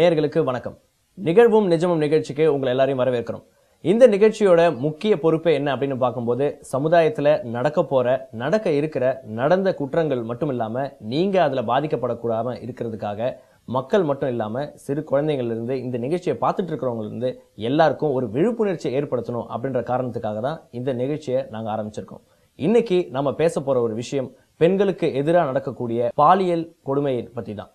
நேர்களுக்கு வணக்கம் நிகழ்வும் நிஜமும் நிகழ்ச்சிக்கு உங்களை எல்லாரையும் வரவேற்கிறோம் இந்த நிகழ்ச்சியோட முக்கிய பொறுப்பு என்ன அப்படின்னு பார்க்கும்போது சமுதாயத்தில் நடக்க போகிற நடக்க இருக்கிற நடந்த குற்றங்கள் மட்டும் இல்லாமல் நீங்கள் அதில் பாதிக்கப்படக்கூடாமல் இருக்கிறதுக்காக மக்கள் மட்டும் இல்லாமல் சிறு குழந்தைங்கள்லேருந்து இந்த நிகழ்ச்சியை பார்த்துட்டு இருக்கிறவங்கலேருந்து எல்லாருக்கும் ஒரு விழிப்புணர்ச்சியை ஏற்படுத்தணும் அப்படின்ற காரணத்துக்காக தான் இந்த நிகழ்ச்சியை நாங்கள் ஆரம்பிச்சிருக்கோம் இன்றைக்கி நம்ம பேச போகிற ஒரு விஷயம் பெண்களுக்கு எதிராக நடக்கக்கூடிய பாலியல் கொடுமையை பற்றி தான்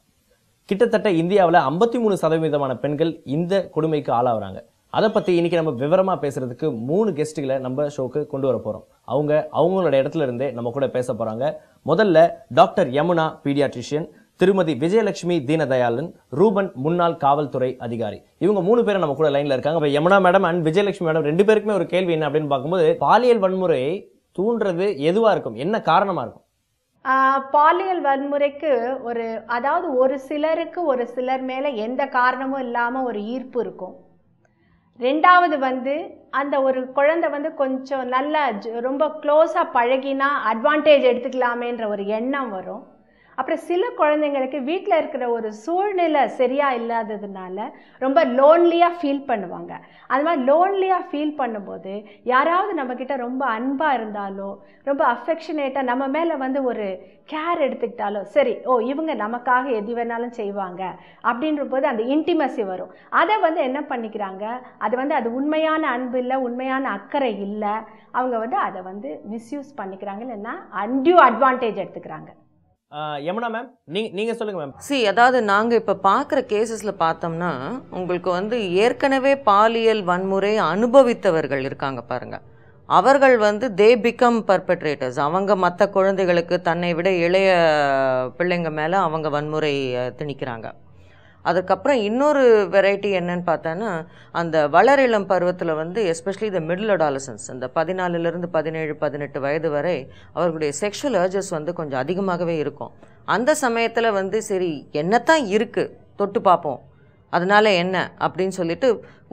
கிட்டத்தட்ட இந்தியாவில் ஐம்பத்தி மூணு சதவீதமான பெண்கள் இந்த கொடுமைக்கு ஆளாகிறாங்க அதை பற்றி இன்றைக்கி நம்ம விவரமாக பேசுகிறதுக்கு மூணு கெஸ்ட்டுகளை நம்ம ஷோக்கு கொண்டு வர போகிறோம் அவங்க அவங்களோட இடத்துல இருந்தே நம்ம கூட பேச போகிறாங்க முதல்ல டாக்டர் யமுனா பீடியாட்ரிஷியன் திருமதி விஜயலட்சுமி தீனதயாளன் ரூபன் முன்னாள் காவல்துறை அதிகாரி இவங்க மூணு பேரும் நம்ம கூட லைனில் இருக்காங்க இப்போ Yamuna madam and Vijayalakshmi madam ரெண்டு பேருக்குமே ஒரு கேள்வி என்ன அப்படின்னு பார்க்கும்போது பாலியல் வன்முறையை தூண்டுறது எதுவாக இருக்கும் என்ன காரணமாக இருக்கும் பாலியல் வன்முறைக்கு ஒரு அதாவது ஒரு சிலருக்கு ஒரு சிலர் மேலே எந்த காரணமும் இல்லாமல் ஒரு ஈர்ப்பு இருக்கும் ரெண்டாவது வந்து அந்த ஒரு குழந்தை வந்து கொஞ்சம் நல்ல ரொம்ப க்ளோஸாக பழகினா அட்வான்டேஜ் எடுத்துக்கலாமேன்ற ஒரு எண்ணம் வரும் அப்புறம் சில குழந்தைங்களுக்கு வீட்டில் இருக்கிற ஒரு சூழ்நிலை சரியாக இல்லாததுனால ரொம்ப லோன்லியாக ஃபீல் பண்ணுவாங்க அது மாதிரி லோன்லியாக ஃபீல் பண்ணும்போது யாராவது நம்மக்கிட்ட ரொம்ப அன்பாக இருந்தாலோ ரொம்ப அஃபெக்ஷனேட்டாக நம்ம மேலே வந்து ஒரு கேர் எடுத்துக்கிட்டாலோ சரி ஓ இவங்க நமக்காக எது வேணாலும் செய்வாங்க அப்படின்ற போது அந்த இன்டிமசி வரும் அதை வந்து என்ன பண்ணிக்கிறாங்க அது வந்து அது உண்மையான அன்பு இல்லை உண்மையான அக்கறை இல்லை அவங்க வந்து அதை வந்து மிஸ்யூஸ் பண்ணிக்கிறாங்க இல்லைன்னா அன்டியூ அட்வான்டேஜ் எடுத்துக்கிறாங்க யமுனா மேம் நீங்க நீங்க சொல்லுங்க மேம் சி அதாவது நாங்க இப்ப பாக்குற கேசஸ்ல பார்த்தோம்னா உங்களுக்கு வந்து ஏற்கனவே பாலியல் வன்முறை அனுபவித்தவர்கள் இருக்காங்க பாருங்க அவர்கள் வந்து தே பிகம் பர்பட்ரேட்டர்ஸ் அவங்க மற்ற குழந்தைகளுக்கு தன்னை விட இளைய பிள்ளைங்க மேலே அவங்க வன்முறை திணிக்கிறாங்க அதுக்கப்புறம் இன்னொரு வெரைட்டி என்னன்னு பார்த்தோன்னா அந்த வளர் இளம் பருவத்தில் வந்து எஸ்பெஷலி இந்த மிடில் அடாலசன்ஸ் இந்த பதினாலுலேருந்து பதினேழு பதினெட்டு வயது வரை அவர்களுடைய செக்ஷுவல் ஏர்ஜஸ் வந்து கொஞ்சம் அதிகமாகவே இருக்கும் அந்த சமயத்தில் வந்து சரி என்னத்தான் இருக்குது தொட்டு பார்ப்போம் அதனால் என்ன அப்படின்னு சொல்லிட்டு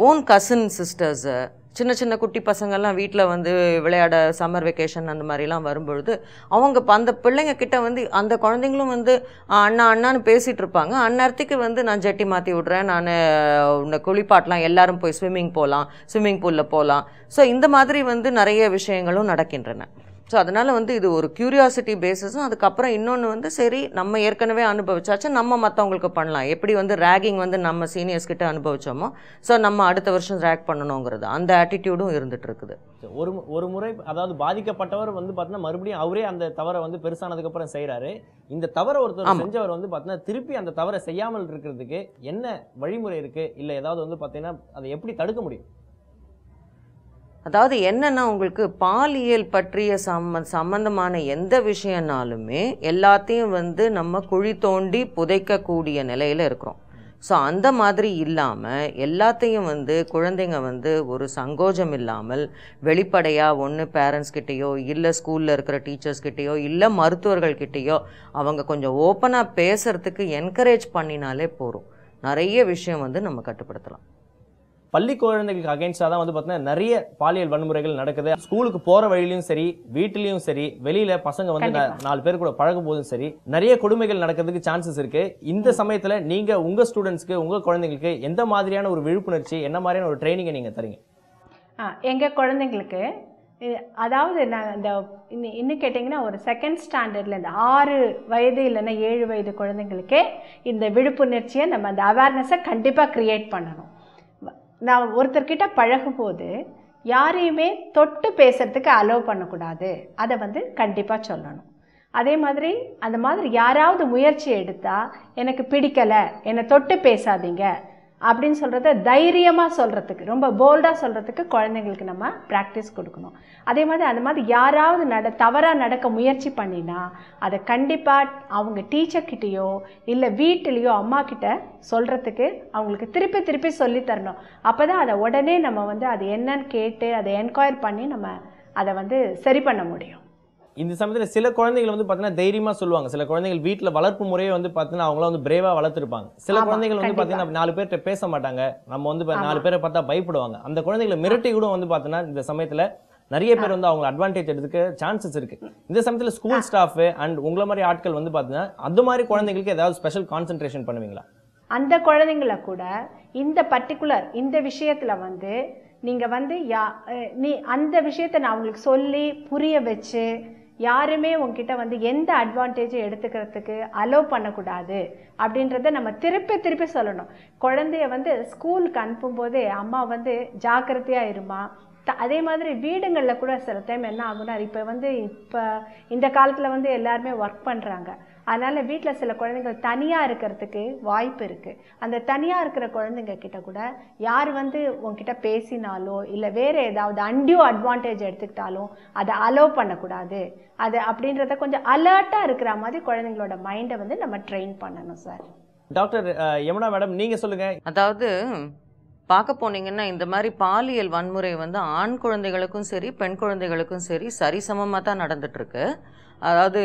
ஓன் கசின் சிஸ்டர்ஸை சின்ன சின்ன குட்டி பசங்கள்லாம் வீட்டில் வந்து விளையாட சம்மர் வெக்கேஷன் அந்த மாதிரிலாம் வரும்பொழுது அவங்க அந்த பிள்ளைங்க கிட்ட வந்து அந்த குழந்தைங்களும் வந்து அண்ணா அண்ணான்னு பேசிகிட்டு இருப்பாங்க அந்நேரத்துக்கு வந்து நான் ஜட்டி மாற்றி விட்றேன் நான் உன்னை குளிப்பாட்டலாம் எல்லாரும் போய் ஸ்விம்மிங் போகலாம் ஸ்விம்மிங் பூலில் போகலாம் ஸோ இந்த மாதிரி வந்து நிறைய விஷயங்களும் நடக்கின்றன ஸோ அதனால் வந்து இது ஒரு க்யூரியாசிட்டி பேஸஸும் அதுக்கப்புறம் இன்னொன்று வந்து சரி நம்ம ஏற்கனவே அனுபவிச்சாச்சு நம்ம மற்றவங்களுக்கு பண்ணலாம் எப்படி வந்து ரேகிங் வந்து நம்ம சீனியர்ஸ் கிட்டே அனுபவித்தோமோ ஸோ நம்ம அடுத்த வருஷம் ரேக் பண்ணணுங்கிறது அந்த ஆட்டிடியூடும் இருந்துகிட்டு இருக்குது ஒரு ஒரு முறை அதாவது பாதிக்கப்பட்டவர் வந்து பார்த்தீங்கன்னா மறுபடியும் அவரே அந்த தவறை வந்து பெருசானதுக்கப்புறம் செய்கிறாரு இந்த தவறை ஒருத்தர் செஞ்சவர் வந்து பார்த்தீங்கன்னா திருப்பி அந்த தவறை செய்யாமல் இருக்கிறதுக்கு என்ன வழிமுறை இருக்குது இல்லை ஏதாவது வந்து பார்த்தீங்கன்னா அதை எப்படி தடுக்க முடியும் அதாவது என்னென்னா உங்களுக்கு பாலியல் பற்றிய சம்ம சம்மந்தமான எந்த விஷயம்னாலுமே எல்லாத்தையும் வந்து நம்ம குழி தோண்டி புதைக்கக்கூடிய நிலையில் இருக்கிறோம் ஸோ அந்த மாதிரி இல்லாமல் எல்லாத்தையும் வந்து குழந்தைங்க வந்து ஒரு சங்கோஜம் இல்லாமல் வெளிப்படையாக ஒன்று பேரண்ட்ஸ்கிட்டேயோ இல்லை ஸ்கூலில் இருக்கிற டீச்சர்ஸ்கிட்டேயோ இல்லை மருத்துவர்கள்கிட்டேயோ அவங்க கொஞ்சம் ஓப்பனாக பேசுகிறதுக்கு என்கரேஜ் பண்ணினாலே போகிறோம் நிறைய விஷயம் வந்து நம்ம கட்டுப்படுத்தலாம் பள்ளி குழந்தைகளுக்கு அகைன்ஸ்டாக தான் வந்து பார்த்தீங்கன்னா நிறைய பாலியல் வன்முறைகள் நடக்குது ஸ்கூலுக்கு போகிற வழியிலையும் சரி வீட்டிலையும் சரி வெளியில் பசங்க வந்து நாலு பேர் கூட பழகும் போதும் சரி நிறைய கொடுமைகள் நடக்கிறதுக்கு சான்சஸ் இருக்குது இந்த சமயத்தில் நீங்கள் உங்கள் ஸ்டூடெண்ட்ஸ்க்கு உங்கள் குழந்தைங்களுக்கு எந்த மாதிரியான ஒரு விழிப்புணர்ச்சி என்ன மாதிரியான ஒரு ட்ரைனிங்கை நீங்கள் தரீங்க எங்கள் குழந்தைங்களுக்கு அதாவது நான் இந்த இன்னும் இன்னும் கேட்டிங்கன்னா ஒரு செகண்ட் ஸ்டாண்டர்டில் இந்த ஆறு வயது இல்லைன்னா ஏழு வயது குழந்தைங்களுக்கே இந்த விழிப்புணர்ச்சியை நம்ம அந்த அவேர்னஸை கண்டிப்பாக க்ரியேட் பண்ணணும் நான் ஒருத்தர்கிட்ட பழகும்போது யாரையுமே தொட்டு பேசுகிறதுக்கு அலோவ் பண்ணக்கூடாது அதை வந்து கண்டிப்பாக சொல்லணும் அதே மாதிரி அந்த மாதிரி யாராவது முயற்சி எடுத்தால் எனக்கு பிடிக்கலை என்னை தொட்டு பேசாதீங்க அப்படின்னு சொல்கிறத தைரியமாக சொல்கிறதுக்கு ரொம்ப போல்டாக சொல்கிறதுக்கு குழந்தைங்களுக்கு நம்ம ப்ராக்டிஸ் கொடுக்கணும் அதே மாதிரி அந்த மாதிரி யாராவது நட தவறாக நடக்க முயற்சி பண்ணினா அதை கண்டிப்பாக அவங்க டீச்சர்கிட்டேயோ இல்லை வீட்டிலையோ அம்மாக்கிட்ட சொல்கிறதுக்கு அவங்களுக்கு திருப்பி திருப்பி சொல்லித்தரணும் அப்போ தான் அதை உடனே நம்ம வந்து அது என்னன்னு கேட்டு அதை என்கொயர் பண்ணி நம்ம அதை வந்து சரி பண்ண முடியும் இந்த சமயத்தில் சில குழந்தைகள் வந்து பார்த்தீங்கன்னா தைரியமாக சொல்லுவாங்க சில குழந்தைகள் வீட்டில் வளர்ப்பு முறையை வந்து பார்த்தீங்கன்னா அவங்களாம் வந்து பிரேவாக வளர்த்துருப்பாங்க சில குழந்தைகள் வந்து பார்த்தீங்கன்னா நாலு பேர்கிட்ட பேச மாட்டாங்க நம்ம வந்து நாலு பேரை பார்த்தா பயப்படுவாங்க அந்த குழந்தைகளை மிரட்டி கூட வந்து பார்த்தீங்கன்னா இந்த சமயத்தில் நிறைய பேர் வந்து அவங்க அட்வான்டேஜ் எடுத்துக்க சான்சஸ் இருக்கு இந்த சமயத்தில் ஸ்கூல் ஸ்டாஃப் அண்ட் உங்களை மாதிரி ஆட்கள் வந்து பார்த்தீங்கன்னா அது மாதிரி குழந்தைங்களுக்கு ஏதாவது ஸ்பெஷல் கான்சென்ட்ரேஷன் பண்ணுவீங்களா அந்த குழந்தைங்கள கூட இந்த பர்டிகுலர் இந்த விஷயத்தில் வந்து நீங்கள் வந்து யா நீ அந்த விஷயத்தை நான் அவங்களுக்கு சொல்லி புரிய வச்சு யாருமே உங்ககிட்ட வந்து எந்த அட்வான்டேஜும் எடுத்துக்கிறதுக்கு அலோவ் பண்ணக்கூடாது அப்படின்றத நம்ம திருப்பி திருப்பி சொல்லணும் குழந்தைய வந்து ஸ்கூலுக்கு அனுப்பும்போதே அம்மா வந்து ஜாக்கிரதையாக இருமா த அதே மாதிரி வீடுங்களில் கூட சில டைம் என்ன ஆகுனா இப்போ வந்து இப்போ இந்த காலத்தில் வந்து எல்லாருமே ஒர்க் பண்ணுறாங்க அதனால் வீட்டில் சில குழந்தைகள் தனியாக இருக்கிறதுக்கு வாய்ப்பு இருக்குது அந்த தனியாக இருக்கிற குழந்தைங்க கிட்ட கூட யார் வந்து உங்ககிட்ட பேசினாலோ இல்லை வேறு ஏதாவது அண்டியோ அட்வான்டேஜ் எடுத்துக்கிட்டாலும் அதை அலோவ் பண்ணக்கூடாது அது அப்படின்றத கொஞ்சம் அலர்ட்டாக இருக்கிற மாதிரி குழந்தைங்களோட மைண்டை வந்து நம்ம ட்ரெயின் பண்ணணும் சார் டாக்டர் யமுனா மேடம் நீங்கள் சொல்லுங்கள் அதாவது பார்க்க போனீங்கன்னா இந்த மாதிரி பாலியல் வன்முறை வந்து ஆண் குழந்தைகளுக்கும் சரி பெண் குழந்தைகளுக்கும் சரி சரிசமமாக தான் நடந்துட்டுருக்கு அதாவது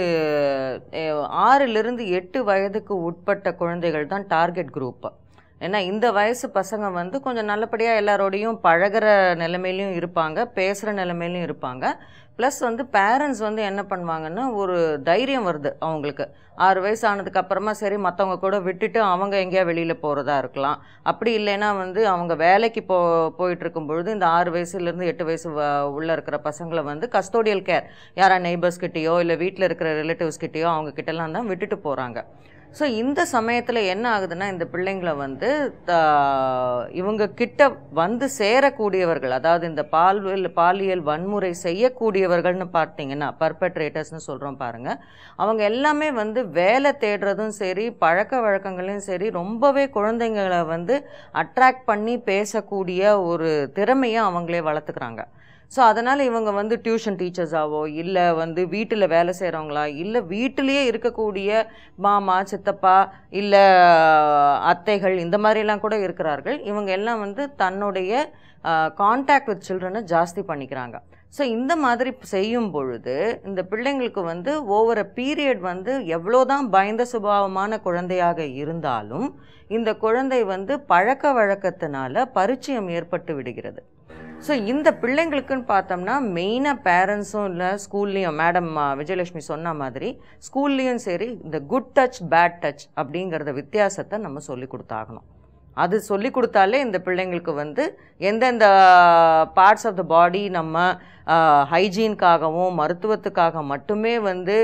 ஆறிலிருந்து எட்டு வயதுக்கு உட்பட்ட குழந்தைகள் தான் டார்கெட் குரூப்பு ஏன்னா இந்த வயசு பசங்க வந்து கொஞ்சம் நல்லபடியாக எல்லாரோடையும் பழகிற நிலைமையிலையும் இருப்பாங்க பேசுகிற நிலைமையிலையும் இருப்பாங்க ப்ளஸ் வந்து பேரண்ட்ஸ் வந்து என்ன பண்ணுவாங்கன்னா ஒரு தைரியம் வருது அவங்களுக்கு ஆறு வயசு ஆனதுக்கப்புறமா சரி மற்றவங்க கூட விட்டுட்டு அவங்க எங்கேயா வெளியில் போகிறதா இருக்கலாம் அப்படி இல்லைன்னா வந்து அவங்க வேலைக்கு போ போயிட்டுருக்கும் பொழுது இந்த ஆறு வயசுலேருந்து எட்டு வயசு உள்ளே இருக்கிற பசங்களை வந்து கஸ்டோடியல் கேர் நெய்பர்ஸ் கிட்டேயோ இல்லை வீட்டில் இருக்கிற ரிலேட்டிவ்ஸ்கிட்டேயோ அவங்கக்கிட்டலாம் தான் விட்டுட்டு போகிறாங்க ஸோ இந்த சமயத்தில் என்ன ஆகுதுன்னா இந்த பிள்ளைங்களை வந்து இவங்க கிட்ட வந்து சேரக்கூடியவர்கள் அதாவது இந்த பால்வியல் பாலியல் வன்முறை செய்யக்கூடியவர்கள்னு பார்த்தீங்கன்னா பர்பட்ரேட்டர்ஸ்னு சொல்கிறோம் பாருங்கள் அவங்க எல்லாமே வந்து வேலை தேடுறதும் சரி பழக்க வழக்கங்களையும் சரி ரொம்பவே குழந்தைங்களை வந்து அட்ராக்ட் பண்ணி பேசக்கூடிய ஒரு திறமையை அவங்களே வளர்த்துக்கிறாங்க ஸோ அதனால் இவங்க வந்து டியூஷன் டீச்சர்ஸாவோ இல்லை வந்து வீட்டில் வேலை செய்கிறவங்களா இல்லை வீட்டிலேயே இருக்கக்கூடிய மாமா சித்தப்பா இல்லை அத்தைகள் இந்த மாதிரிலாம் கூட இருக்கிறார்கள் இவங்க எல்லாம் வந்து தன்னுடைய கான்டாக்ட் வித் சில்ட்ரனை ஜாஸ்தி பண்ணிக்கிறாங்க ஸோ இந்த மாதிரி செய்யும் பொழுது இந்த பிள்ளைங்களுக்கு வந்து ஓவர பீரியட் வந்து எவ்வளோதான் பயந்த சுபாவமான குழந்தையாக இருந்தாலும் இந்த குழந்தை வந்து பழக்க வழக்கத்தினால பரிச்சயம் ஏற்பட்டு விடுகிறது ஸோ இந்த பிள்ளைங்களுக்குன்னு பார்த்தோம்னா மெயினாக பேரண்ட்ஸும் இல்லை ஸ்கூல்லேயும் மேடம் விஜயலட்சுமி சொன்ன மாதிரி ஸ்கூல்லேயும் சரி இந்த குட் டச் பேட் டச் அப்படிங்கிறத வித்தியாசத்தை நம்ம சொல்லி கொடுத்தாகணும் அது சொல்லி கொடுத்தாலே இந்த பிள்ளைங்களுக்கு வந்து எந்தெந்த பார்ட்ஸ் ஆஃப் த பாடி நம்ம ஹைஜீனுக்காகவும் மருத்துவத்துக்காக மட்டுமே வந்து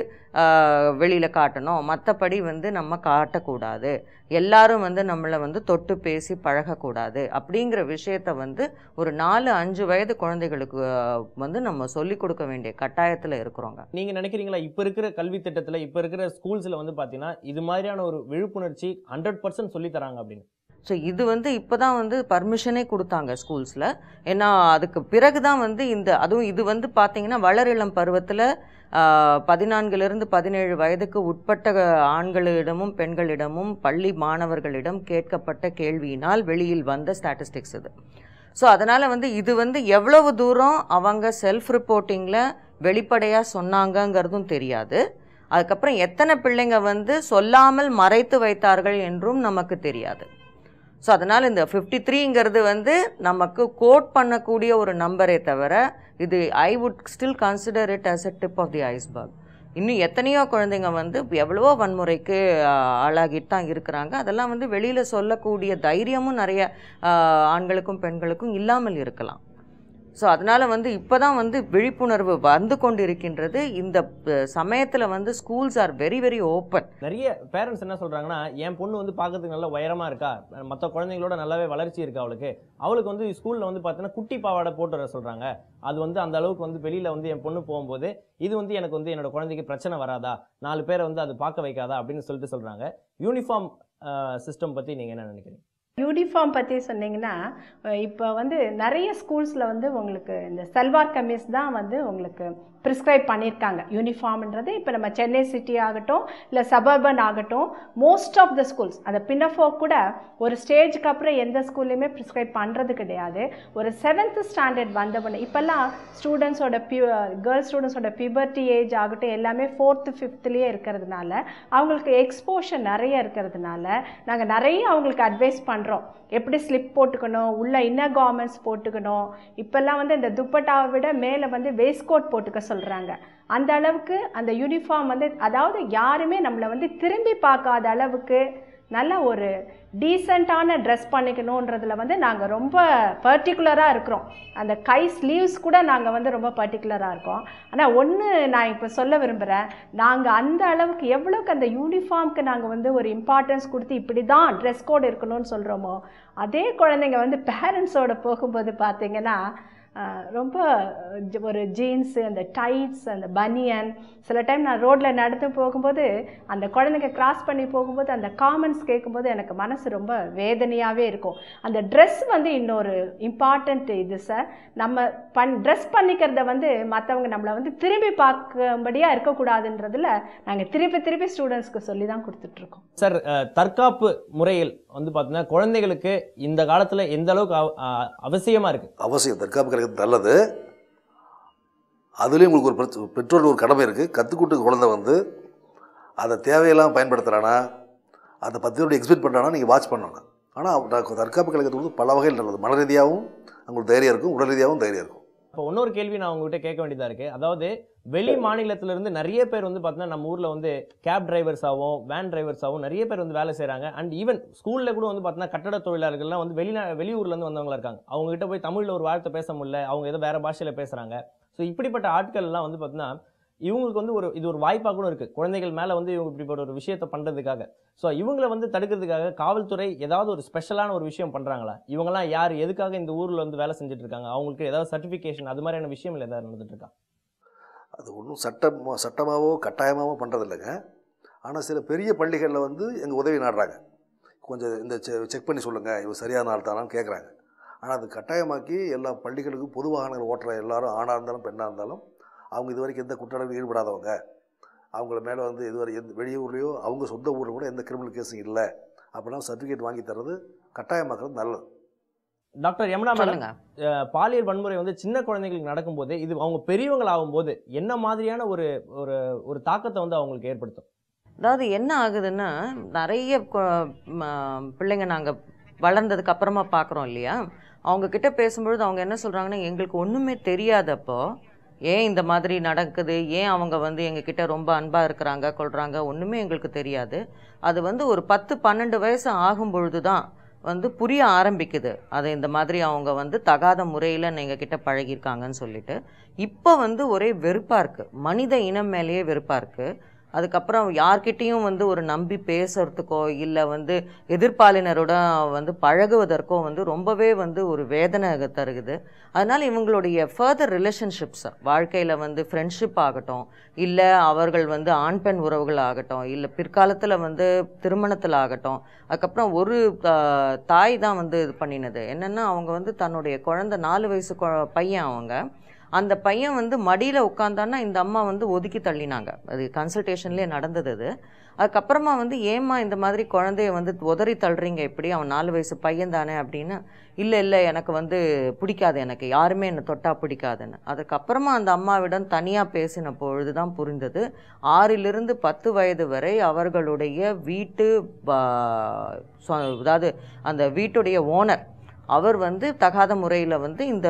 வெளியில் காட்டணும் மற்றபடி வந்து நம்ம காட்டக்கூடாது எல்லாரும் வந்து நம்மளை வந்து தொட்டு பேசி பழகக்கூடாது அப்படிங்கிற விஷயத்த வந்து ஒரு நாலு அஞ்சு வயது குழந்தைகளுக்கு வந்து நம்ம சொல்லிக் கொடுக்க வேண்டிய கட்டாயத்தில் இருக்கிறோங்க நீங்கள் நினைக்கிறீங்களா இப்போ இருக்கிற கல்வி திட்டத்தில் இப்போ இருக்கிற ஸ்கூல்ஸில் வந்து பார்த்தீங்கன்னா இது மாதிரியான ஒரு விழிப்புணர்ச்சி ஹண்ட்ரட் பர்சன்ட் சொல்லித்தராங்க அப்படின்னு ஸோ இது வந்து இப்போ தான் வந்து பர்மிஷனே கொடுத்தாங்க ஸ்கூல்ஸில் ஏன்னா அதுக்கு பிறகு தான் வந்து இந்த அதுவும் இது வந்து பார்த்திங்கன்னா வளரிளம் பருவத்தில் பதினான்கிலிருந்து பதினேழு வயதுக்கு உட்பட்ட ஆண்களிடமும் பெண்களிடமும் பள்ளி மாணவர்களிடம் கேட்கப்பட்ட கேள்வியினால் வெளியில் வந்த ஸ்டாட்டிஸ்டிக்ஸ் இது ஸோ அதனால் வந்து இது வந்து எவ்வளவு தூரம் அவங்க செல்ஃப் ரிப்போர்ட்டிங்கில் வெளிப்படையாக சொன்னாங்கங்கிறதும் தெரியாது அதுக்கப்புறம் எத்தனை பிள்ளைங்க வந்து சொல்லாமல் மறைத்து வைத்தார்கள் என்றும் நமக்கு தெரியாது ஸோ அதனால் இந்த ஃபிஃப்டி த்ரீங்கிறது வந்து நமக்கு கோட் பண்ணக்கூடிய ஒரு நம்பரே தவிர இது I would still consider it as a tip of the iceberg இன்னும் எத்தனையோ குழந்தைங்க வந்து எவ்வளவோ வன்முறைக்கு ஆளாகிட்டு தான் இருக்கிறாங்க அதெல்லாம் வந்து வெளியில் சொல்லக்கூடிய தைரியமும் நிறைய ஆண்களுக்கும் பெண்களுக்கும் இல்லாமல் இருக்கலாம் ஸோ அதனால் வந்து இப்போ தான் வந்து விழிப்புணர்வு வந்து கொண்டு இருக்கின்றது இந்த சமயத்தில் வந்து schools are very very open நிறைய பேரண்ட்ஸ் என்ன சொல்கிறாங்கன்னா என் பொண்ணு வந்து பார்க்கறதுக்கு நல்லா உயரமாக இருக்கா மற்ற குழந்தைங்களோட நல்லாவே வளர்ச்சி இருக்கா அவளுக்கு அவளுக்கு வந்து ஸ்கூலில் வந்து பார்த்தீங்கன்னா குட்டி பாவாடை போட்டு வர சொல்கிறாங்க அது வந்து அந்த அளவுக்கு வந்து வெளியில் வந்து என் பொண்ணு போகும்போது இது வந்து எனக்கு வந்து என்னோடய குழந்தைக்கு பிரச்சனை வராதா நாலு பேரை வந்து அது பார்க்க வைக்காதா அப்படின்னு சொல்லிட்டு சொல்கிறாங்க யூனிஃபார்ம் சிஸ்டம் பற்றி நீங்கள் என்ன நினைக்கிறீங்க யூனிஃபார்ம் பற்றி சொன்னீங்கன்னா இப்போ வந்து நிறைய ஸ்கூல்ஸில் வந்து உங்களுக்கு இந்த சல்வார் கமீஸ் தான் வந்து உங்களுக்கு ப்ரிஸ்கிரைப் பண்ணியிருக்காங்க யூனிஃபார்ம்ன்றது இப்போ நம்ம சென்னை சிட்டி ஆகட்டும் இல்லை சபர்பன் ஆகட்டும் மோஸ்ட் ஆஃப் த ஸ்கூல்ஸ் அந்த பின்னஃபோ கூட ஒரு ஸ்டேஜுக்கு அப்புறம் எந்த ஸ்கூல்லையுமே ப்ரிஸ்கிரைப் பண்ணுறது கிடையாது ஒரு செவன்த் ஸ்டாண்டர்ட் வந்த உடனே இப்போல்லாம் ஸ்டூடெண்ட்ஸோட பியூ கேர்ள்ஸ் ஸ்டூடெண்ட்ஸோட பியூபர்ட்டி ஏஜ் ஆகட்டும் எல்லாமே ஃபோர்த்து ஃபிஃப்த்லேயே இருக்கிறதுனால அவங்களுக்கு எக்ஸ்போஷர் நிறைய இருக்கிறதுனால நாங்கள் நிறைய அவங்களுக்கு அட்வைஸ் பண்ணுறோம் எப்படி ஸ்லிப் போட்டுக்கணும் உள்ள இன்னர் கார்மெண்ட்ஸ் போட்டுக்கணும் இப்போல்லாம் வந்து இந்த துப்பட்டாவை விட மேலே வந்து வேஸ்ட் கோட் போட்டுக்க சொல்கிறாங்க அந்த அளவுக்கு அந்த யூனிஃபார்ம் வந்து அதாவது யாருமே நம்மளை வந்து திரும்பி பார்க்காத அளவுக்கு நல்ல ஒரு டீசெண்டான ட்ரெஸ் பண்ணிக்கணுன்றதில் வந்து நாங்கள் ரொம்ப பர்டிகுலராக இருக்கிறோம் அந்த கை ஸ்லீவ்ஸ் கூட நாங்கள் வந்து ரொம்ப பர்டிகுலராக இருக்கோம் ஆனால் ஒன்று நான் இப்போ சொல்ல விரும்புகிறேன் நாங்கள் அந்த அளவுக்கு எவ்வளோக்கு அந்த யூனிஃபார்முக்கு நாங்கள் வந்து ஒரு இம்பார்ட்டன்ஸ் கொடுத்து இப்படி தான் ட்ரெஸ் கோட் இருக்கணும்னு சொல்கிறோமோ அதே குழந்தைங்க வந்து பேரண்ட்ஸோடு போகும்போது பார்த்திங்கன்னா ரொம்ப ஒரு ஜீன்ஸு அந்த டைட்ஸ் அந்த பனியன் சில டைம் நான் ரோட்டில் நடந்து போகும்போது அந்த குழந்தைங்க கிராஸ் பண்ணி போகும்போது அந்த காமன்ஸ் கேட்கும்போது எனக்கு மனசு ரொம்ப வேதனையாகவே இருக்கும் அந்த ட்ரெஸ் வந்து இன்னொரு இம்பார்ட்டண்ட் இது சார் நம்ம பண் ட்ரெஸ் பண்ணிக்கிறத வந்து மற்றவங்க நம்மளை வந்து திரும்பி பார்க்கும்படியாக இருக்கக்கூடாதுன்றதில் நாங்கள் திருப்பி திருப்பி ஸ்டூடெண்ட்ஸ்க்கு சொல்லி தான் கொடுத்துட்ருக்கோம் சார் தற்காப்பு முறையில் வந்து பார்த்தீங்கன்னா குழந்தைகளுக்கு இந்த காலத்தில் எந்த அளவுக்கு அவசியமாக இருக்குது அவசியம் தற்காப்பு மிக நல்லது அதுலேயும் உங்களுக்கு ஒரு பிரச்ச பெற்றோர்கள் ஒரு கடமை இருக்குது கற்றுக்கூட்டு குழந்தை வந்து அதை தேவையெல்லாம் பயன்படுத்துகிறானா அதை பத்தியோட எக்ஸ்பெக்ட் பண்ணுறானா நீங்கள் வாட்ச் பண்ணணும் ஆனால் தற்காப்பு வந்து பல வகையில் நல்லது மன ரீதியாகவும் அவங்களுக்கு தைரியம் இருக்கும் உடல் ரீதியாகவும் தைரியம் இருக்கும் இப்போ இன்னொரு கேள்வி நான் உங்கள்கிட்ட கேட்க வேண்டியதாக இருக்குது அதாவது வெளி மாநிலத்திலிருந்து நிறைய பேர் வந்து பார்த்தீங்கன்னா நம்ம ஊரில் வந்து கேப் டிரைவர்ஸாகவும் வேன் டிரைவர்ஸாகவும் நிறைய பேர் வந்து வேலை செய்கிறாங்க அண்ட் ஈவன் ஸ்கூலில் கூட வந்து பார்த்தீங்கன்னா கட்டட தொழிலாளர்கள்லாம் வந்து வெளிநா வெளியூர்லேருந்து வந்தவங்களா இருக்காங்க அவங்ககிட்ட போய் தமிழில் ஒரு வார்த்தை பேச முடியல அவங்க ஏதோ வேறு பாஷையில் பேசுகிறாங்க ஸோ இப்படிப்பட்ட ஆட்கள்லாம் வந்து பார்த்தீங்கன்னா இவங்களுக்கு வந்து ஒரு இது ஒரு வாய்ப்பாக கூட இருக்குது குழந்தைகள் மேலே வந்து இவங்க இப்படிப்பட்ட ஒரு விஷயத்தை பண்ணுறதுக்காக ஸோ இவங்களை வந்து தடுக்கிறதுக்காக காவல்துறை ஏதாவது ஒரு ஸ்பெஷலான ஒரு விஷயம் பண்ணுறாங்களா இவங்கெல்லாம் யார் எதுக்காக இந்த ஊரில் வந்து வேலை செஞ்சுட்டு இருக்காங்க அவங்களுக்கு ஏதாவது சர்டிஃபிகேஷன் அது மாதிரியான விஷயம் ஏதாவது நடந்துட்டு அது ஒன்றும் சட்டம் சட்டமாகவோ கட்டாயமாகவோ பண்ணுறதில்லைங்க ஆனால் சில பெரிய பள்ளிகளில் வந்து எங்கள் உதவி நாடுறாங்க கொஞ்சம் இந்த செக் பண்ணி சொல்லுங்கள் இவன் சரியான ஆள் தானான்னு கேட்குறாங்க ஆனால் அது கட்டாயமாக்கி எல்லா பள்ளிகளுக்கும் பொது வாகனங்கள் ஓட்டுற எல்லாரும் ஆணாக இருந்தாலும் பெண்ணாக இருந்தாலும் அவங்க இது வரைக்கும் எந்த குற்றங்களும் ஈடுபடாதவங்க அவங்கள மேலே வந்து இதுவரை எந்த வெளியூர்லேயோ அவங்க சொந்த ஊரில் கூட எந்த கிரிமினல் கேஸும் இல்லை அப்படின்னா சர்டிஃபிகேட் வாங்கி தர்றது கட்டாயமாக்குறது நல்லது டாக்டர் யமுனா மேடம் பாலியல் வன்முறை வந்து சின்ன குழந்தைகளுக்கு நடக்கும்போது இது அவங்க பெரியவங்களாகும் போது என்ன மாதிரியான ஒரு ஒரு ஒரு தாக்கத்தை வந்து அவங்களுக்கு ஏற்படுத்தும் அதாவது என்ன ஆகுதுன்னா நிறைய பிள்ளைங்க நாங்கள் வளர்ந்ததுக்கு அப்புறமா பார்க்குறோம் இல்லையா அவங்கக்கிட்ட பேசும்பொழுது அவங்க என்ன சொல்கிறாங்கன்னா எங்களுக்கு ஒன்றுமே தெரியாதப்போ ஏன் இந்த மாதிரி நடக்குது ஏன் அவங்க வந்து எங்ககிட்ட ரொம்ப அன்பாக இருக்கிறாங்க கொள்கிறாங்க ஒன்றுமே எங்களுக்கு தெரியாது அது வந்து ஒரு பத்து பன்னெண்டு வயசு ஆகும் பொழுது தான் வந்து புரிய ஆரம்பிக்குது அது இந்த மாதிரி அவங்க வந்து தகாத முறையில் நீங்கள் கிட்ட பழகியிருக்காங்கன்னு சொல்லிட்டு இப்போ வந்து ஒரே வெறுப்பாக இருக்குது மனித இனம் மேலேயே வெறுப்பாக இருக்குது அதுக்கப்புறம் யார்கிட்டேயும் வந்து ஒரு நம்பி பேசுகிறதுக்கோ இல்லை வந்து எதிர்பாலினரோட வந்து பழகுவதற்கோ வந்து ரொம்பவே வந்து ஒரு வேதனை தருகுது அதனால் இவங்களுடைய ஃபர்தர் ரிலேஷன்ஷிப்ஸ் வாழ்க்கையில் வந்து ஃப்ரெண்ட்ஷிப் ஆகட்டும் இல்லை அவர்கள் வந்து ஆண் பெண் உறவுகள் ஆகட்டும் இல்லை பிற்காலத்தில் வந்து திருமணத்தில் ஆகட்டும் அதுக்கப்புறம் ஒரு தாய் தான் வந்து இது பண்ணினது என்னென்னா அவங்க வந்து தன்னுடைய குழந்த நாலு வயசு பையன் அவங்க அந்த பையன் வந்து மடியில் உட்காந்தான்னா இந்த அம்மா வந்து ஒதுக்கி தள்ளினாங்க அது கன்சல்டேஷன்லேயே நடந்தது அது அதுக்கப்புறமா வந்து ஏம்மா இந்த மாதிரி குழந்தைய வந்து உதறி தள்ளுறீங்க எப்படி அவன் நாலு வயசு பையன் தானே அப்படின்னு இல்லை இல்லை எனக்கு வந்து பிடிக்காது எனக்கு யாருமே என்னை தொட்டா பிடிக்காதுன்னு அதுக்கப்புறமா அந்த அம்மாவிடம் தனியாக பேசின பொழுது தான் புரிந்தது ஆறிலிருந்து பத்து வயது வரை அவர்களுடைய வீட்டு அதாவது அந்த வீட்டுடைய ஓனர் அவர் வந்து தகாத முறையில் வந்து இந்த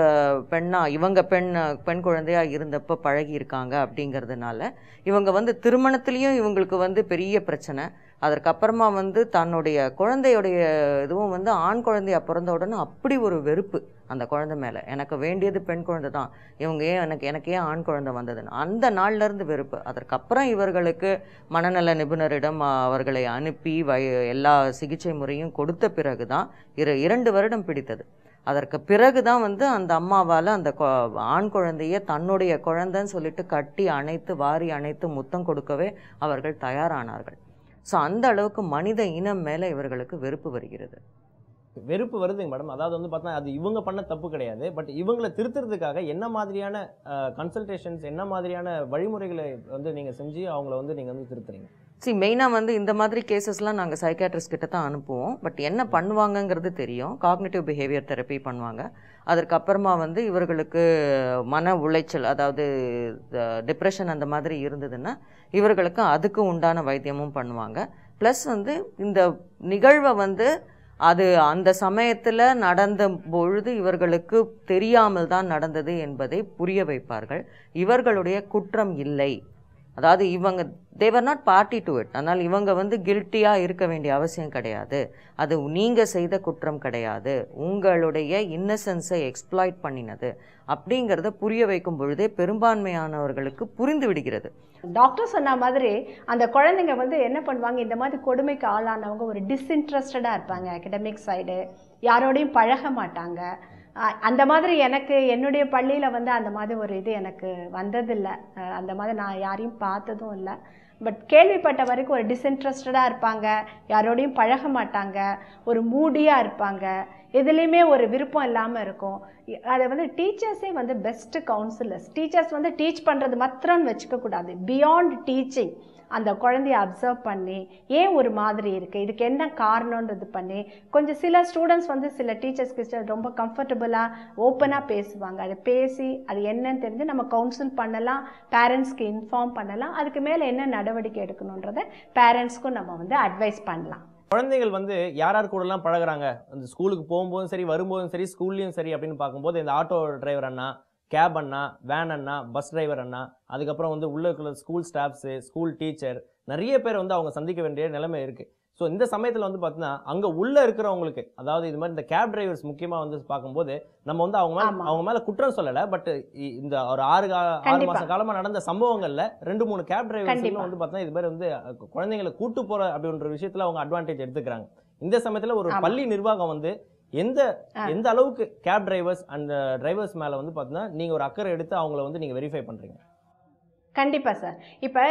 பெண்ணாக இவங்க பெண் பெண் குழந்தையாக இருந்தப்போ பழகியிருக்காங்க அப்படிங்கிறதுனால இவங்க வந்து திருமணத்துலேயும் இவங்களுக்கு வந்து பெரிய பிரச்சனை அதற்கப்புறமா வந்து தன்னுடைய குழந்தையுடைய இதுவும் வந்து ஆண் குழந்தையாக பிறந்த உடனே அப்படி ஒரு வெறுப்பு அந்த குழந்தை மேலே எனக்கு வேண்டியது பெண் குழந்தை தான் இவங்க ஏன் எனக்கு எனக்கு ஏன் ஆண் குழந்தை வந்ததுன்னு அந்த நாள்லேருந்து வெறுப்பு அதற்கப்புறம் இவர்களுக்கு மனநல நிபுணரிடம் அவர்களை அனுப்பி வய எல்லா சிகிச்சை முறையும் கொடுத்த பிறகு தான் இரு இரண்டு வருடம் பிடித்தது அதற்கு பிறகு தான் வந்து அந்த அம்மாவால் அந்த ஆண் குழந்தையே தன்னுடைய குழந்தைன்னு சொல்லிட்டு கட்டி அணைத்து வாரி அணைத்து முத்தம் கொடுக்கவே அவர்கள் தயாரானார்கள் ஸோ அந்த அளவுக்கு மனித இனம் மேலே இவர்களுக்கு வெறுப்பு வருகிறது வெறுப்பு வருதுங்க மேடம் அதாவது வந்து பார்த்தா அது இவங்க பண்ண தப்பு கிடையாது பட் இவங்களை திருத்துறதுக்காக என்ன மாதிரியான கன்சல்டேஷன்ஸ் என்ன மாதிரியான வழிமுறைகளை வந்து நீங்கள் செஞ்சு அவங்கள வந்து நீங்கள் வந்து திருத்துறீங்க சி மெயினாக வந்து இந்த மாதிரி கேசஸ்லாம் நாங்கள் சைக்காட்ரிஸ்ட் கிட்ட தான் அனுப்புவோம் பட் என்ன பண்ணுவாங்கங்கிறது தெரியும் காக்னேட்டிவ் பிஹேவியர் தெரப்பி பண்ணுவாங்க அதற்கப்புறமா வந்து இவர்களுக்கு மன உளைச்சல் அதாவது டிப்ரெஷன் அந்த மாதிரி இருந்ததுன்னா இவர்களுக்கு அதுக்கு உண்டான வைத்தியமும் பண்ணுவாங்க ப்ளஸ் வந்து இந்த நிகழ்வை வந்து அது அந்த சமயத்தில் நடந்த பொழுது இவர்களுக்கு தெரியாமல் தான் நடந்தது என்பதை புரிய வைப்பார்கள் இவர்களுடைய குற்றம் இல்லை அதாவது இவங்க they're not party to it அதனால் இவங்க வந்து கில்ட்டியாக இருக்க வேண்டிய அவசியம் கிடையாது அது நீங்கள் செய்த குற்றம் கிடையாது உங்களுடைய இன்னசென்ஸை எக்ஸ்ப்ளாய்ட் பண்ணினது அப்படிங்கிறத புரிய வைக்கும் பொழுதே பெரும்பான்மையானவர்களுக்கு புரிந்து விடுகிறது டாக்டர் சொன்ன மாதிரி அந்த குழந்தைங்க வந்து என்ன பண்ணுவாங்க இந்த மாதிரி கொடுமைக்கு ஆளானவங்க ஒரு டிஸ்இன்ட்ரெஸ்டடாக இருப்பாங்க அகடமிக் சைடு யாரோடையும் பழக மாட்டாங்க அந்த மாதிரி எனக்கு என்னுடைய பள்ளியில் வந்து அந்த மாதிரி ஒரு இது எனக்கு வந்ததில்லை அந்த மாதிரி நான் யாரையும் பார்த்ததும் இல்லை பட் கேள்விப்பட்ட வரைக்கும் ஒரு டிஸ்இன்ட்ரெஸ்டடாக இருப்பாங்க யாரோடையும் பழக மாட்டாங்க ஒரு மூடியாக இருப்பாங்க எதுலேயுமே ஒரு விருப்பம் இல்லாமல் இருக்கும் அதை வந்து டீச்சர்ஸே வந்து பெஸ்ட்டு கவுன்சிலர்ஸ் டீச்சர்ஸ் வந்து டீச் பண்ணுறது மாத்திரம்னு வச்சுக்கக்கூடாது பியாண்ட் டீச்சிங் அந்த குழந்தைய அப்சர்வ் பண்ணி ஏன் ஒரு மாதிரி இருக்குது இதுக்கு என்ன காரணன்றது பண்ணி கொஞ்சம் சில ஸ்டூடெண்ட்ஸ் வந்து சில டீச்சர்ஸ் கிட்ட ரொம்ப கம்ஃபர்டபுளாக ஓப்பனாக பேசுவாங்க அதை பேசி அது என்னன்னு தெரிஞ்சு நம்ம கவுன்சில் பண்ணலாம் பேரண்ட்ஸ்க்கு இன்ஃபார்ம் பண்ணலாம் அதுக்கு மேலே என்ன நடவடிக்கை எடுக்கணுன்றதை பேரண்ட்ஸ்க்கும் நம்ம வந்து அட்வைஸ் பண்ணலாம் குழந்தைகள் வந்து யார் யார் கூடலாம் பழகிறாங்க அந்த ஸ்கூலுக்கு போகும்போதும் சரி வரும்போதும் சரி ஸ்கூல்லையும் சரி அப்படின்னு பார்க்கும்போது இந்த ஆட்டோ டிரைவர் அண்ணா கேப் அண்ணா வேன் அண்ணா பஸ் டிரைவர் அண்ணா அதுக்கப்புறம் வந்து உள்ள இருக்கிற ஸ்கூல் ஸ்டாஃப்ஸு ஸ்கூல் டீச்சர் நிறைய பேர் வந்து அவங்க சந்திக்க வேண்டிய நிலைமை இருக்குது ஸோ இந்த சமயத்தில் வந்து பார்த்தீங்கன்னா அங்கே உள்ளே இருக்கிறவங்களுக்கு அதாவது இது மாதிரி இந்த கேப் டிரைவர்ஸ் முக்கியமாக வந்து பார்க்கும்போது நம்ம வந்து அவங்க மேலே அவங்க மேலே குற்றம் சொல்லலை பட் இந்த ஒரு ஆறு ஆறு மாத காலமாக நடந்த சம்பவங்களில் ரெண்டு மூணு கேப் டிரைவர்ஸ் வந்து பார்த்தீங்கன்னா இது மாதிரி வந்து குழந்தைங்களை கூட்டு போகிற அப்படின்ற விஷயத்தில் அவங்க அட்வான்டேஜ் எடுத்துக்கிறாங்க இந்த சமயத்தில் ஒரு பள்ளி நிர்வாகம் வந்து எந்த எந்த அளவுக்கு கேப் டிரைவர்ஸ் அந்த டிரைவர்ஸ் மேலே வந்து பார்த்தீங்கன்னா நீங்கள் ஒரு அக்கறை எடுத்து அவங்கள வந்து நீங்கள் வெரிஃபை பண்ணுறீங்க கண்டிப்பாக சார் இப்போ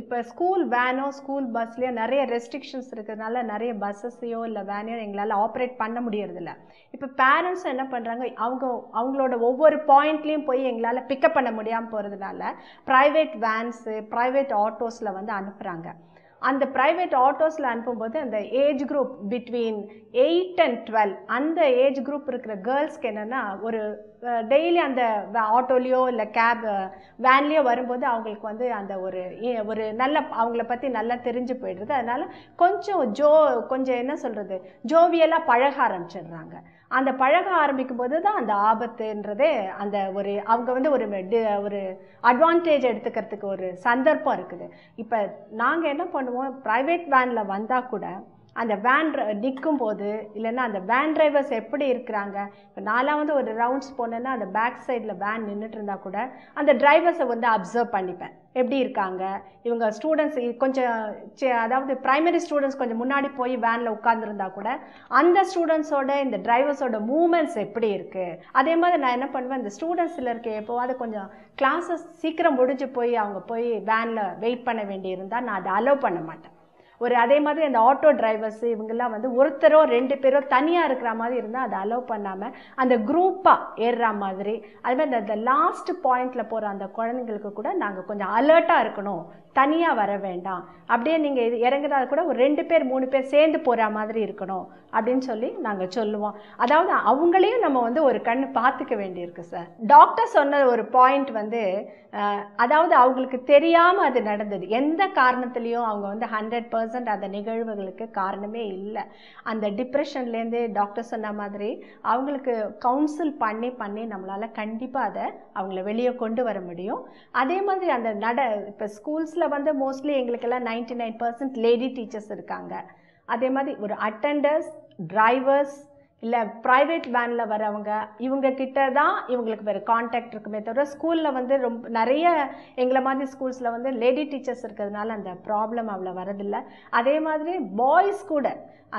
இப்போ ஸ்கூல் வேனோ ஸ்கூல் பஸ்லேயோ நிறைய ரெஸ்ட்ரிக்ஷன்ஸ் இருக்கிறதுனால நிறைய பஸ்ஸஸையோ இல்லை வேனையோ எங்களால் ஆப்ரேட் பண்ண முடியறதில்ல இப்போ பேரண்ட்ஸ் என்ன பண்ணுறாங்க அவங்க அவங்களோட ஒவ்வொரு பாயிண்ட்லேயும் போய் எங்களால் பிக்கப் பண்ண முடியாமல் போகிறதுனால ப்ரைவேட் வேன்ஸு ப்ரைவேட் ஆட்டோஸில் வந்து அனுப்புகிறாங்க அந்த ப்ரைவேட் ஆட்டோஸில் அனுப்பும்போது அந்த age group between eight and twelve அந்த ஏஜ் குரூப் இருக்கிற கேர்ள்ஸ்க்கு என்னென்னா ஒரு டெய்லி அந்த ஆட்டோலேயோ இல்லை கேப் வேன்லேயோ வரும்போது அவங்களுக்கு வந்து அந்த ஒரு ஒரு நல்ல அவங்கள பற்றி நல்லா தெரிஞ்சு போயிடுறது அதனால் கொஞ்சம் ஜோ கொஞ்சம் என்ன சொல்கிறது ஜோவியலாக பழக ஆரம்பிச்சிடுறாங்க அந்த பழக ஆரம்பிக்கும் போது தான் அந்த ஆபத்துன்றதே அந்த ஒரு அவங்க வந்து ஒரு ஒரு அட்வான்டேஜ் எடுத்துக்கிறதுக்கு ஒரு சந்தர்ப்பம் இருக்குது இப்போ நாங்கள் என்ன பண்ணுவோம் ப்ரைவேட் வேனில் வந்தால் கூட அந்த வேன் நிற்கும் போது இல்லைன்னா அந்த வேன் டிரைவர்ஸ் எப்படி இருக்கிறாங்க இப்போ நாலாம் வந்து ஒரு ரவுண்ட்ஸ் போனேன்னா அந்த பேக் சைடில் வேன் நின்றுட்டு இருந்தால் கூட அந்த டிரைவர்ஸை வந்து அப்சர்வ் பண்ணிப்பேன் எப்படி இருக்காங்க இவங்க ஸ்டூடெண்ட்ஸ் கொஞ்சம் அதாவது ப்ரைமரி ஸ்டூடெண்ட்ஸ் கொஞ்சம் முன்னாடி போய் வேனில் உட்காந்துருந்தா கூட அந்த ஸ்டூடெண்ட்ஸோட இந்த டிரைவர்ஸோட மூமெண்ட்ஸ் எப்படி இருக்குது அதே மாதிரி நான் என்ன பண்ணுவேன் இந்த ஸ்டூடெண்ட்ஸில் இருக்க எப்போவாது கொஞ்சம் கிளாஸஸ் சீக்கிரம் முடிஞ்சு போய் அவங்க போய் வேனில் வெயிட் பண்ண வேண்டியிருந்தால் நான் அதை அலோவ் பண்ண மாட்டேன் ஒரு அதே மாதிரி அந்த ஆட்டோ டிரைவர்ஸ் இவங்கெல்லாம் வந்து ஒருத்தரோ ரெண்டு பேரோ தனியாக இருக்கிற மாதிரி இருந்தால் அதை அலோவ் பண்ணாமல் அந்த குரூப்பாக ஏறுற மாதிரி அதுமாதிரி அந்த லாஸ்ட் பாயிண்ட்ல போகிற அந்த குழந்தைங்களுக்கு கூட நாங்கள் கொஞ்சம் அலர்ட்டாக இருக்கணும் தனியாக வர வேண்டாம் அப்படியே நீங்கள் இது இறங்குறது கூட ஒரு ரெண்டு பேர் மூணு பேர் சேர்ந்து போகிற மாதிரி இருக்கணும் அப்படின்னு சொல்லி நாங்கள் சொல்லுவோம் அதாவது அவங்களையும் நம்ம வந்து ஒரு கண் பார்த்துக்க வேண்டியிருக்கு சார் டாக்டர் சொன்ன ஒரு பாயிண்ட் வந்து அதாவது அவங்களுக்கு தெரியாமல் அது நடந்தது எந்த காரணத்துலேயும் அவங்க வந்து ஹண்ட்ரட் பர்சன்ட் அந்த நிகழ்வுகளுக்கு காரணமே இல்லை அந்த டிப்ரெஷன்லேருந்து டாக்டர் சொன்ன மாதிரி அவங்களுக்கு கவுன்சில் பண்ணி பண்ணி நம்மளால் கண்டிப்பாக அதை அவங்கள வெளியே கொண்டு வர முடியும் அதே மாதிரி அந்த நட இப்போ ஸ்கூல்ஸில் டீச்சர்ஸில் வந்து மோஸ்ட்லி எங்களுக்கெல்லாம் ninety nine percent lady teachers இருக்காங்க அதே மாதிரி ஒரு அட்டண்டர்ஸ் டிரைவர்ஸ் இல்லை ப்ரைவேட் வேனில் வரவங்க இவங்க கிட்ட தான் இவங்களுக்கு வேறு காண்டாக்ட் இருக்குமே தவிர ஸ்கூலில் வந்து ரொம்ப நிறைய எங்களை மாதிரி ஸ்கூல்ஸில் வந்து லேடி டீச்சர்ஸ் இருக்கிறதுனால அந்த ப்ராப்ளம் அவ்வளோ வரதில்லை அதே மாதிரி பாய்ஸ் கூட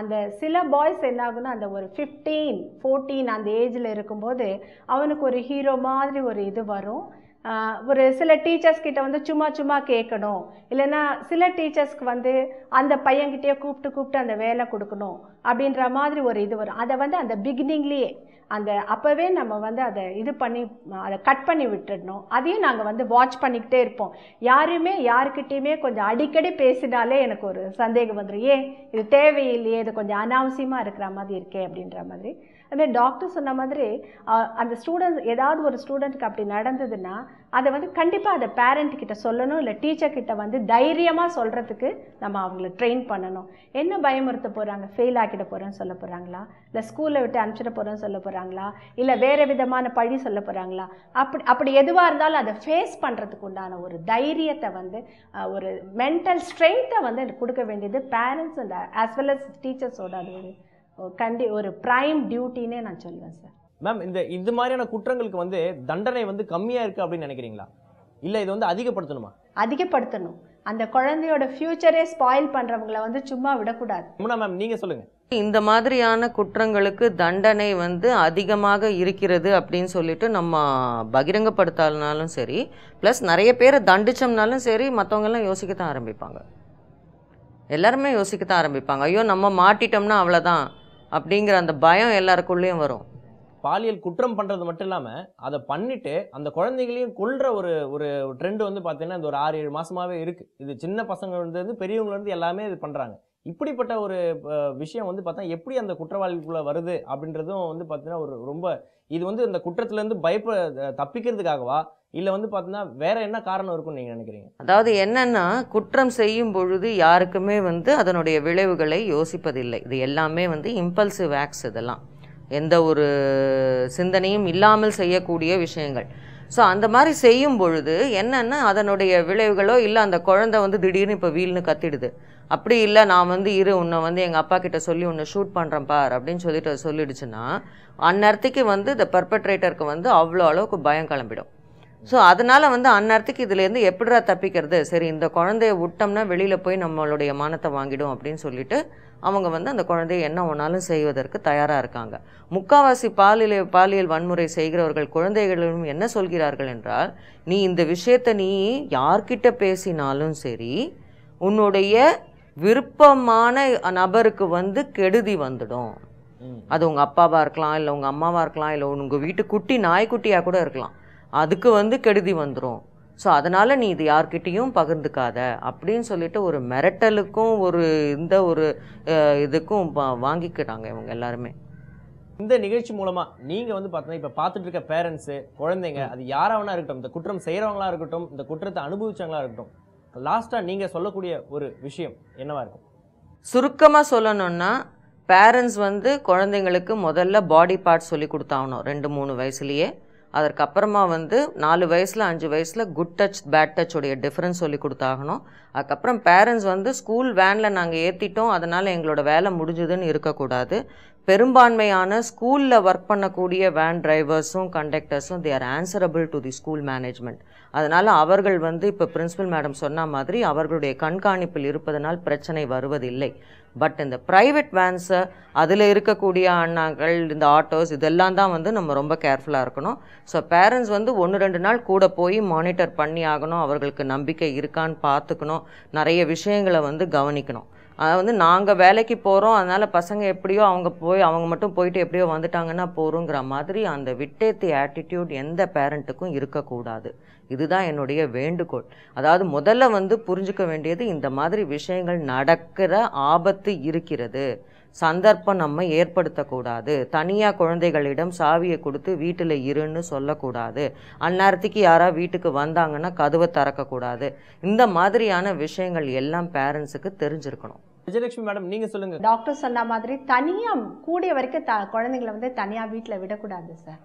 அந்த சில பாய்ஸ் என்ன ஆகுனா அந்த ஒரு ஃபிஃப்டீன் ஃபோர்டீன் அந்த ஏஜில் இருக்கும்போது அவனுக்கு ஒரு ஹீரோ மாதிரி ஒரு இது வரும் ஒரு சில டீச்சர்ஸ் கிட்ட வந்து சும்மா சும்மா கேட்கணும் இல்லைன்னா சில டீச்சர்ஸ்க்கு வந்து அந்த பையன்கிட்டயே கூப்பிட்டு கூப்பிட்டு அந்த வேலை கொடுக்கணும் அப்படின்ற மாதிரி ஒரு இது வரும் அதை வந்து அந்த பிகினிங்லேயே அந்த அப்போவே நம்ம வந்து அதை இது பண்ணி அதை கட் பண்ணி விட்டுடணும் அதையும் நாங்கள் வந்து வாட்ச் பண்ணிக்கிட்டே இருப்போம் யாரையுமே யாருக்கிட்டேயுமே கொஞ்சம் அடிக்கடி பேசினாலே எனக்கு ஒரு சந்தேகம் வந்துடும் ஏன் இது தேவையில்லையே இது கொஞ்சம் அனாவசியமாக இருக்கிற மாதிரி இருக்கே அப்படின்ற மாதிரி அதுமாதிரி டாக்டர் சொன்ன மாதிரி அந்த ஸ்டூடெண்ட்ஸ் ஏதாவது ஒரு ஸ்டூடெண்ட்டுக்கு அப்படி நடந்ததுன்னா அதை வந்து கண்டிப்பாக அதை பேரண்ட் கிட்ட சொல்லணும் இல்லை டீச்சர் கிட்ட வந்து தைரியமாக சொல்கிறதுக்கு நம்ம அவங்கள ட்ரெயின் பண்ணணும் என்ன பயமுறுத்த போகிறாங்க ஃபெயில் ஆக்கிட போகிறேன்னு சொல்ல போகிறாங்களா இல்லை ஸ்கூலில் விட்டு அனுப்பிச்சிட போகிறேன்னு சொல்ல போகிறாங்களா இல்லை வேறு விதமான பழி சொல்ல போகிறாங்களா அப்படி அப்படி எதுவாக இருந்தாலும் அதை ஃபேஸ் பண்ணுறதுக்கு உண்டான ஒரு தைரியத்தை வந்து ஒரு மென்டல் ஸ்ட்ரென்த்தை வந்து கொடுக்க வேண்டியது parents and as well as டீச்சர்ஸோட அது ஒரு கண்டி ஒரு ப்ரைம் டியூட்டின்னே நான் சொல்லுவேன் சார் மேம் இந்த இது மாதிரியான குற்றங்களுக்கு வந்து தண்டனை வந்து கம்மியாக இருக்குது அப்படின்னு நினைக்கிறீங்களா இல்லை இது வந்து அதிகப்படுத்தணுமா அதிகப்படுத்தணும் அந்த குழந்தையோட ஃபியூச்சரே ஸ்பாயில் பண்ணுறவங்கள வந்து சும்மா விடக்கூடாது முன்னா மேம் நீங்கள் சொல்லுங்கள் இந்த மாதிரியான குற்றங்களுக்கு தண்டனை வந்து அதிகமாக இருக்கிறது அப்படின்னு சொல்லிட்டு நம்ம பகிரங்கப்படுத்தாலும் சரி ப்ளஸ் நிறைய பேரை தண்டிச்சோம்னாலும் சரி மற்றவங்கெல்லாம் யோசிக்க தான் ஆரம்பிப்பாங்க எல்லாருமே யோசிக்க தான் ஆரம்பிப்பாங்க ஐயோ நம்ம மாட்டிட்டோம்னா அவ்வளோதான் அப்படிங்கிற அந்த பயம் எல்லாருக்குள்ளேயும் வரும் பாலியல் குற்றம் பண்ணுறது மட்டும் இல்லாமல் அதை பண்ணிவிட்டு அந்த குழந்தைகளையும் கொள்ற ஒரு ஒரு ட்ரெண்டு வந்து பார்த்தீங்கன்னா இந்த ஒரு ஆறு ஏழு மாதமாகவே இருக்குது இது சின்ன பசங்கள்லேருந்து பெரியவங்கலேருந்து எல்லாமே இது பண்ணுறாங்க இப்படிப்பட்ட ஒரு விஷயம் வந்து பார்த்தா எப்படி அந்த குற்றவாளிக்குள்ளே வருது அப்படின்றதும் வந்து பார்த்தீங்கன்னா ஒரு ரொம்ப இது வந்து அந்த குற்றத்துலேருந்து பயப்ப தப்பிக்கிறதுக்காகவா இல்லை வந்து பார்த்தீங்கன்னா வேற என்ன காரணம் இருக்கும்னு நீங்கள் நினைக்கிறீங்க அதாவது என்னன்னா குற்றம் செய்யும் பொழுது யாருக்குமே வந்து அதனுடைய விளைவுகளை யோசிப்பதில்லை இது எல்லாமே வந்து இம்பல்சிவ் ஆக்ஸ் இதெல்லாம் எந்த ஒரு சிந்தனையும் இல்லாமல் செய்யக்கூடிய விஷயங்கள் ஸோ அந்த மாதிரி செய்யும் பொழுது என்னென்னா அதனுடைய விளைவுகளோ இல்லை அந்த குழந்தை வந்து திடீர்னு இப்போ வீல்னு கத்திடுது அப்படி இல்லை நான் வந்து இரு உன்னை வந்து எங்கள் அப்பா கிட்ட சொல்லி உன்னை ஷூட் பண்ணுறேன் பார் அப்படின்னு சொல்லிட்டு சொல்லிடுச்சுன்னா அந்நேரத்துக்கு வந்து இந்த பர்பட்ரேட்டருக்கு வந்து அவ்வளோ அளவுக்கு பயம் கிளம்பிடும் ஸோ அதனால் வந்து அந்நேரத்துக்கு இதுலேருந்து எப்படிரா தப்பிக்கிறது சரி இந்த குழந்தைய விட்டோம்னா வெளியில் போய் நம்மளுடைய மானத்தை வாங்கிடும் அப்படின்னு சொல்லிட்டு அவங்க வந்து அந்த குழந்தைய என்ன ஒன்றாலும் செய்வதற்கு தயாராக இருக்காங்க முக்காவாசி பாலியல் பாலியல் வன்முறை செய்கிறவர்கள் குழந்தைகளும் என்ன சொல்கிறார்கள் என்றால் நீ இந்த விஷயத்தை நீ யார்கிட்ட பேசினாலும் சரி உன்னுடைய விருப்பமான நபருக்கு வந்து கெடுதி வந்துடும் அது உங்கள் அப்பாவாக இருக்கலாம் இல்லை உங்கள் அம்மாவாக இருக்கலாம் இல்லை உங்கள் வீட்டு குட்டி நாய்க்குட்டியாக கூட இருக்கலாம் அதுக்கு வந்து கெடுதி வந்துடும் ஸோ அதனால் நீ இது யார்கிட்டேயும் பகிர்ந்துக்காத அப்படின்னு சொல்லிட்டு ஒரு மிரட்டலுக்கும் ஒரு இந்த ஒரு இதுக்கும் வாங்கிக்கிறாங்க இவங்க எல்லாருமே இந்த நிகழ்ச்சி மூலமாக நீங்கள் வந்து பார்த்தீங்கன்னா இப்போ பார்த்துட்டு இருக்க பேரண்ட்ஸு குழந்தைங்க அது யாராவனா இருக்கட்டும் இந்த குற்றம் செய்கிறவங்களா இருக்கட்டும் இந்த குற்றத்தை அனுபவிச்சவங்களா இருக்கட்டும் லாஸ்ட்டாக நீங்கள் சொல்லக்கூடிய ஒரு விஷயம் என்னவா இருக்கும் சுருக்கமாக சொல்லணும்னா பேரண்ட்ஸ் வந்து குழந்தைங்களுக்கு முதல்ல பாடி பார்ட்ஸ் சொல்லி கொடுத்தாகணும் ரெண்டு மூணு வயசுலேயே அதற்கப்புறமா வந்து நாலு வயசில் அஞ்சு வயசில் குட் டச் பேட் டச் உடைய டிஃப்ரென்ஸ் சொல்லி கொடுத்தாகணும் அதுக்கப்புறம் பேரண்ட்ஸ் வந்து ஸ்கூல் வேனில் நாங்கள் ஏற்றிட்டோம் அதனால் எங்களோட வேலை முடிஞ்சுதுன்னு இருக்கக்கூடாது பெரும்பான்மையான ஸ்கூலில் ஒர்க் பண்ணக்கூடிய வேன் டிரைவர்ஸும் கண்டக்டர்ஸும் they are answerable to the school management அதனால் அவர்கள் வந்து இப்போ பிரின்ஸிபல் மேடம் சொன்ன மாதிரி அவர்களுடைய கண்காணிப்பில் இருப்பதனால் பிரச்சனை வருவதில்லை பட் இந்த ப்ரைவேட் வேன்ஸை அதில் இருக்கக்கூடிய அண்ணாங்கள் இந்த ஆட்டோஸ் இதெல்லாம் தான் வந்து நம்ம ரொம்ப கேர்ஃபுல்லாக இருக்கணும் ஸோ பேரண்ட்ஸ் வந்து ஒன்று ரெண்டு நாள் கூட போய் மானிட்டர் பண்ணி ஆகணும் அவர்களுக்கு நம்பிக்கை இருக்கான்னு பார்த்துக்கணும் நிறைய விஷயங்களை வந்து கவனிக்கணும் அதை வந்து நாங்கள் வேலைக்கு போகிறோம் அதனால் பசங்க எப்படியோ அவங்க போய் அவங்க மட்டும் போயிட்டு எப்படியோ வந்துட்டாங்கன்னா போகிறோங்கிற மாதிரி அந்த விட்டேத்து ஆட்டிடியூட் எந்த பேரண்ட்டுக்கும் இருக்கக்கூடாது இதுதான் என்னுடைய வேண்டுகோள் அதாவது முதல்ல வந்து புரிஞ்சுக்க வேண்டியது இந்த மாதிரி விஷயங்கள் நடக்கிற ஆபத்து இருக்கிறது சந்தர்ப்பம் நம்ம ஏற்படுத்தக்கூடாது தனியாக குழந்தைகளிடம் சாவியை கொடுத்து வீட்டில் இருன்னு சொல்லக்கூடாது அந்நேரத்துக்கு யாராவது வீட்டுக்கு வந்தாங்கன்னா கதவை திறக்கக்கூடாது இந்த மாதிரியான விஷயங்கள் எல்லாம் பேரண்ட்ஸுக்கு தெரிஞ்சிருக்கணும் விஜயலட்சுமி மேடம் நீங்க சொல்லுங்க டாக்டர் சொன்ன மாதிரி தனியா கூடிய வரைக்கும் குழந்தைங்களை வந்து தனியா வீட்டில் விடக்கூடாது சார்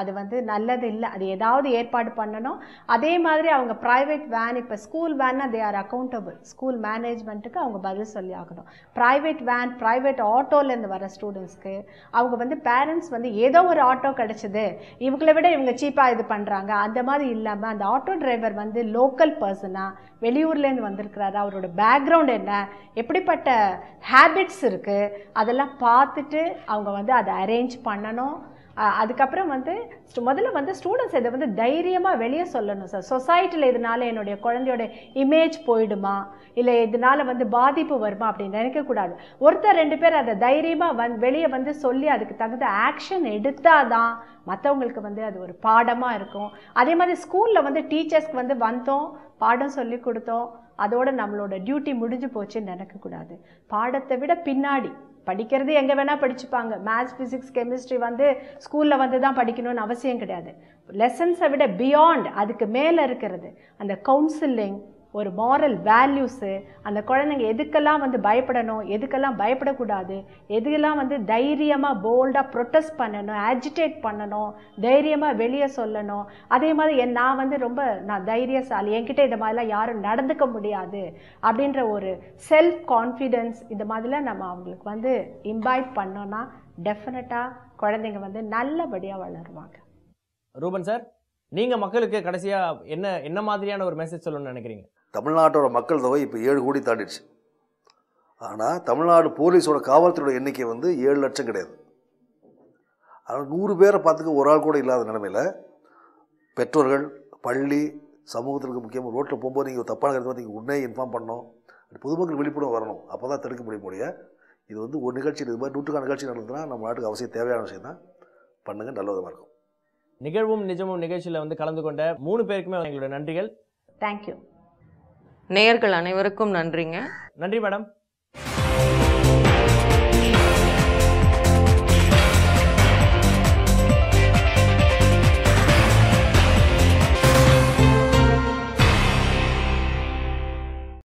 அது வந்து நல்லது இல்லை அது ஏதாவது ஏற்பாடு பண்ணணும் அதே மாதிரி அவங்க ப்ரைவேட் வேன் இப்போ ஸ்கூல் வேன்னா தே ஆர் அக்கௌண்டபிள் ஸ்கூல் மேனேஜ்மெண்ட்டுக்கு அவங்க பதில் சொல்லி ஆகணும் ப்ரைவேட் வேன் ப்ரைவேட் ஆட்டோலேருந்து வர ஸ்டூடெண்ட்ஸ்க்கு அவங்க வந்து பேரண்ட்ஸ் வந்து ஏதோ ஒரு ஆட்டோ கிடச்சிது இவங்களை விட இவங்க சீப்பாக இது பண்ணுறாங்க அந்த மாதிரி இல்லாமல் அந்த ஆட்டோ டிரைவர் வந்து லோக்கல் பர்சனாக வெளியூர்லேருந்து வந்திருக்கிறாரு அவரோட பேக்ரவுண்ட் என்ன எப்படிப்பட்ட ஹேபிட்ஸ் இருக்குது அதெல்லாம் பார்த்துட்டு அவங்க வந்து அதை அரேஞ்ச் பண்ணணும் அதுக்கப்புறம் வந்து முதல்ல வந்து ஸ்டூடெண்ட்ஸ் இதை வந்து தைரியமாக வெளியே சொல்லணும் சார் சொசைட்டியில் இதனால் என்னுடைய குழந்தையோட இமேஜ் போயிடுமா இல்லை இதனால் வந்து பாதிப்பு வருமா அப்படின்னு நினைக்கக்கூடாது ஒருத்தர் ரெண்டு பேர் அதை தைரியமாக வந் வெளியே வந்து சொல்லி அதுக்கு தகுந்த ஆக்ஷன் எடுத்தால் தான் மற்றவங்களுக்கு வந்து அது ஒரு பாடமாக இருக்கும் அதே மாதிரி ஸ்கூலில் வந்து டீச்சர்ஸ்க்கு வந்து வந்தோம் பாடம் சொல்லி கொடுத்தோம் அதோட நம்மளோட டியூட்டி முடிஞ்சு போச்சுன்னு நினைக்கக்கூடாது பாடத்தை விட பின்னாடி படிக்கிறது எங்கே வேணால் படிச்சுப்பாங்க மேத்ஸ் ஃபிசிக்ஸ் கெமிஸ்ட்ரி வந்து ஸ்கூலில் வந்து தான் படிக்கணும்னு அவசியம் கிடையாது லெசன்ஸை விட பியாண்ட் அதுக்கு மேலே இருக்கிறது அந்த கவுன்சிலிங் ஒரு மாரல் வேல்யூஸு அந்த குழந்தைங்க எதுக்கெல்லாம் வந்து பயப்படணும் எதுக்கெல்லாம் பயப்படக்கூடாது எதுக்கெல்லாம் வந்து தைரியமாக போல்டாக ப்ரொட்டஸ்ட் பண்ணணும் ஆஜிடேட் பண்ணணும் தைரியமாக வெளியே சொல்லணும் அதே மாதிரி என் நான் வந்து ரொம்ப நான் தைரியசாலி என்கிட்ட இந்த மாதிரிலாம் யாரும் நடந்துக்க முடியாது அப்படின்ற ஒரு செல்ஃப் கான்ஃபிடென்ஸ் இந்த மாதிரிலாம் நம்ம அவங்களுக்கு வந்து இம்பாய்ட் பண்ணோன்னா டெஃபினட்டாக குழந்தைங்க வந்து நல்லபடியாக வளருவாங்க ரூபன் சார் நீங்கள் மக்களுக்கு கடைசியாக என்ன என்ன மாதிரியான ஒரு மெசேஜ் சொல்லணும்னு நினைக்கிறீங்க தமிழ்நாட்டோட மக்கள் தொகை இப்போ ஏழு கோடி தாண்டிடுச்சு ஆனால் தமிழ்நாடு போலீஸோட காவல்துறையோட எண்ணிக்கை வந்து ஏழு லட்சம் கிடையாது ஆனால் நூறு பேரை பார்த்துக்க ஒரு ஆள் கூட இல்லாத நிலமையில் பெற்றோர்கள் பள்ளி சமூகத்திற்கு முக்கியமாக ரோட்டில் போகும்போது நீங்கள் தப்பான கருத்து நீங்கள் உடனே இன்ஃபார்ம் பண்ணணும் பொதுமக்கள் விழிப்புணர்வு வரணும் அப்போ தான் தடுக்க முடிய முடிய இது வந்து ஒரு நிகழ்ச்சி இது மாதிரி நூற்றுக்கான நிகழ்ச்சி நடந்ததுன்னா நம்ம நாட்டுக்கு அவசியம் தேவையான விஷயம் தான் பண்ணுங்கள் நல்ல விதமாக இருக்கும் நிகழ்வும் நிஜமும் நிகழ்ச்சியில் வந்து கலந்து கொண்ட மூணு பேருக்குமே எங்களோட நன்றிகள் தேங்க்யூ நேயர்கள் அனைவருக்கும் நன்றிங்க நன்றி மேடம்